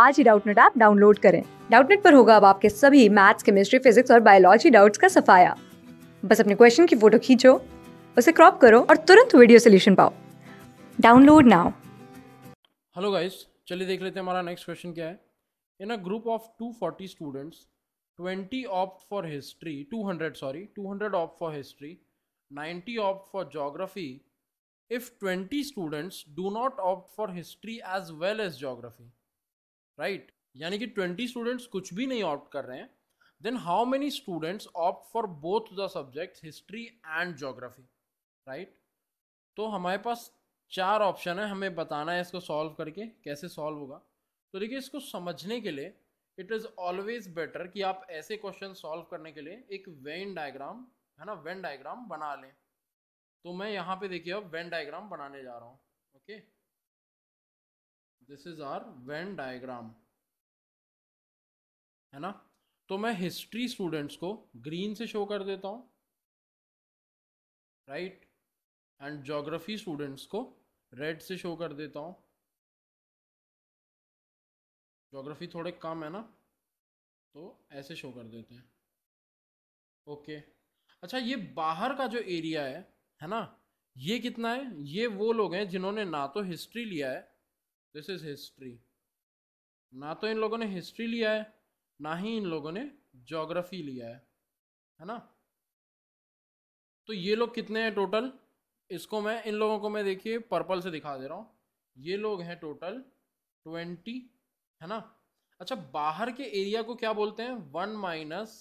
आज ही Doubtnut app download करें डाउटनेट पर होगा अब आपके सभी मैथ्स केमिस्ट्री फिजिक्स और बायोलॉजी डाउट्स का सफाया बस अपने क्वेश्चन की फोटो खींचो उसे क्रॉप करो और तुरंत वीडियो सोल्यूशन पाओ डाउनलोड नाउ हेलो गाइस चलिए देख लेते हैं हमारा नेक्स्ट क्वेश्चन क्या है in a group of 240 students 20 opt for history 200 sorry 200 opt for history 90 opt for geography if 20 students do not opt for history as well as geography right यानी कि twenty students कुछ भी नहीं opt कर रहे हैं then how many students opt for both the subject history and geography right तो हमारे पास चार ऑप्शन है हमें बताना है इसको सॉल्व करके कैसे सॉल्व होगा तो देखिए इसको समझने के लिए इट इज़ ऑलवेज बेटर कि आप ऐसे क्वेश्चन सॉल्व करने के लिए एक वेन डायग्राम है ना वेन डायग्राम बना लें तो मैं यहाँ पे देखिए अब वेन डायग्राम बनाने जा रहा हूँ okay okay? This is our Venn diagram है ना तो मैं हिस्ट्री स्टूडेंट्स को ग्रीन से शो कर देता हूँ राइट एंड जोग्राफी स्टूडेंट्स को रेड से शो कर देता हूँ जोग्राफी थोड़े कम है ना तो ऐसे शो कर देते हैं ओके okay. अच्छा ये बाहर का जो एरिया है है ना ये कितना है ये वो लोग हैं जिन्होंने ना तो हिस्ट्री लिया है दिस इज हिस्ट्री ना तो इन लोगों ने हिस्ट्री लिया है ना ही इन लोगों ने जोग्राफी लिया है है ना तो ये लोग कितने हैं टोटल इसको मैं इन लोगों को मैं देखिए पर्पल से दिखा दे रहा हूँ ये लोग हैं टोटल ट्वेंटी है ना अच्छा बाहर के एरिया को क्या बोलते हैं one minus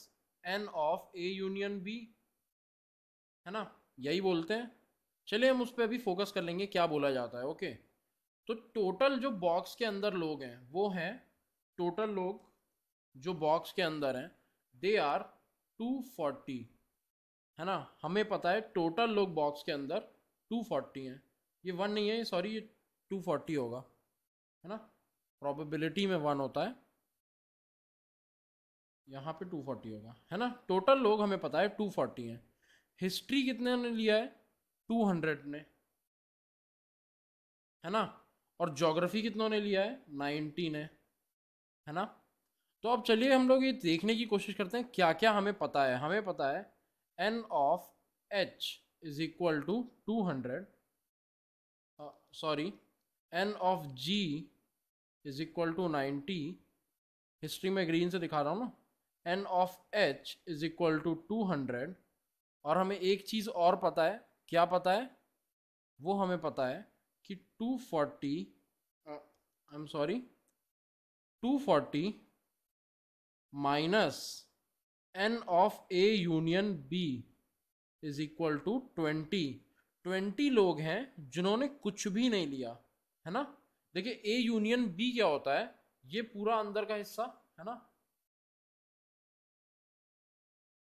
N of A union B है ना यही बोलते हैं चलिए हम उस पर अभी फोकस कर लेंगे क्या बोला जाता है ओके okay? तो टोटल जो बॉक्स के अंदर लोग हैं वो हैं टोटल लोग जो बॉक्स के अंदर हैं दे आर टू फोर्टी है ना हमें पता है टोटल लोग बॉक्स के अंदर टू फोर्टी हैं ये वन नहीं है सॉरी ये टू फोर्टी होगा है ना प्रोबेबिलिटी में वन होता है यहाँ पे टू फोर्टी होगा है ना टोटल लोग हमें पता है टू फोर्टी हैं हिस्ट्री कितने ने लिया है टू हंड्रेड ने है ना और जोग्राफी कितनों ने लिया है नाइनटीन है है ना तो अब चलिए हम लोग ये देखने की कोशिश करते हैं क्या क्या हमें पता है हमें पता है N of H is equal to two hundred sorry N of G is equal to ninety history में ग्रीन से दिखा रहा हूँ ना N of H is equal to two hundred और हमें एक चीज़ और पता है क्या पता है वो हमें पता है कि 240 I am sorry 240 minus N of A union B is equal to twenty twenty लोग हैं जिन्होंने कुछ भी नहीं लिया है ना देखिए ए यूनियन बी क्या होता है ये पूरा अंदर का हिस्सा है ना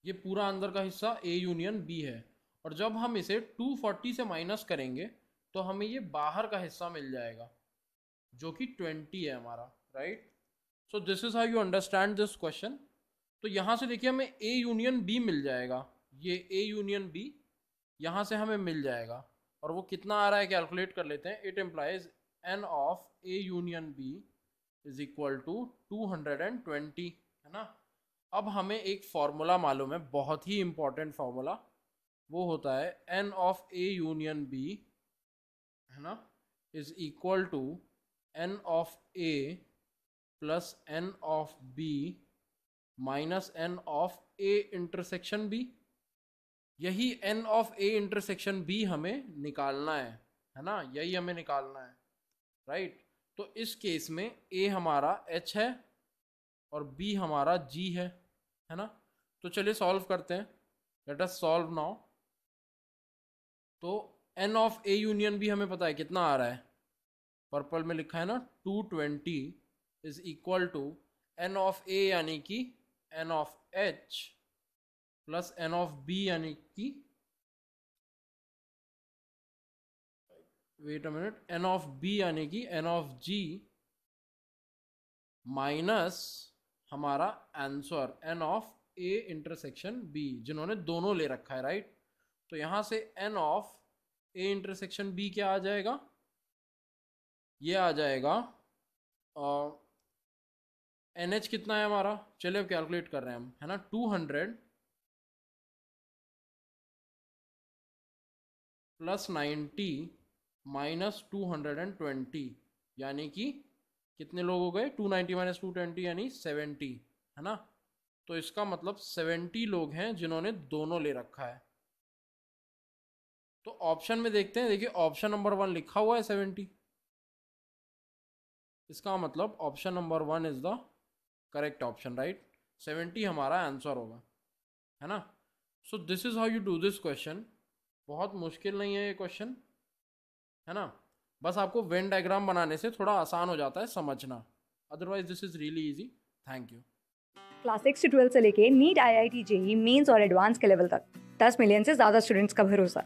ये पूरा अंदर का हिस्सा ए यूनियन बी है और जब हम इसे 240 से माइनस करेंगे तो हमें ये बाहर का हिस्सा मिल जाएगा जो कि ट्वेंटी है हमारा right so this is how you understand this question तो यहाँ से देखिए हमें ए यूनियन बी मिल जाएगा ये ए यूनियन बी यहाँ से हमें मिल जाएगा और वो कितना आ रहा है कैलकुलेट कर लेते हैं it employees n of A union B is equal to two hundred and twenty है ना अब हमें एक फार्मूला मालूम है बहुत ही इम्पॉर्टेंट फार्मूला वो होता है N of A union B ना is equal to n of A plus n of B minus N of A intersection B यही n of A intersection B हमें निकालना है है ना यही हमें निकालना है राइट right? तो इस केस में ए हमारा एच है और बी हमारा जी है है ना तो चलिए सॉल्व करते हैं लेट अस सॉल्व नाउ तो एन ऑफ ए यूनियन भी हमें पता है कितना आ रहा है पर्पल में लिखा है ना two twenty is equal to n of A यानी कि n of H plus n of B यानी कि wait a minute n of B यानी कि एन ऑफ जी माइनस हमारा answer n of A intersection B जिन्होंने दोनों ले रखा है राइट तो यहां से एन ऑफ ए इंटरसेक्शन बी क्या आ जाएगा ये आ जाएगा एन एच कितना है हमारा चलिए अब कैलकुलेट कर रहे हैं हम है ना two hundred plus ninety minus two hundred and twenty यानी कि कितने लोग हो गए two ninety minus two twenty यानी सेवेंटी है ना तो इसका मतलब सेवेंटी लोग हैं जिन्होंने दोनों ले रखा है तो ऑप्शन में देखते हैं देखिए ऑप्शन नंबर वन लिखा हुआ है सेवेंटी इसका मतलब option number one is the correct option right seventy हमारा आंसर होगा है ना so this is how you do this question बहुत मुश्किल नहीं है ये क्वेश्चन है ना बस आपको वेन डायग्राम बनाने से थोड़ा आसान हो जाता है समझना otherwise this is really easy thank you class six से ट्वेल्थ से लेके NEET I I T JEE Mains और एडवांस के लेवल तक दस मिलियन से ज़्यादा स्टूडेंट्स का भरोसा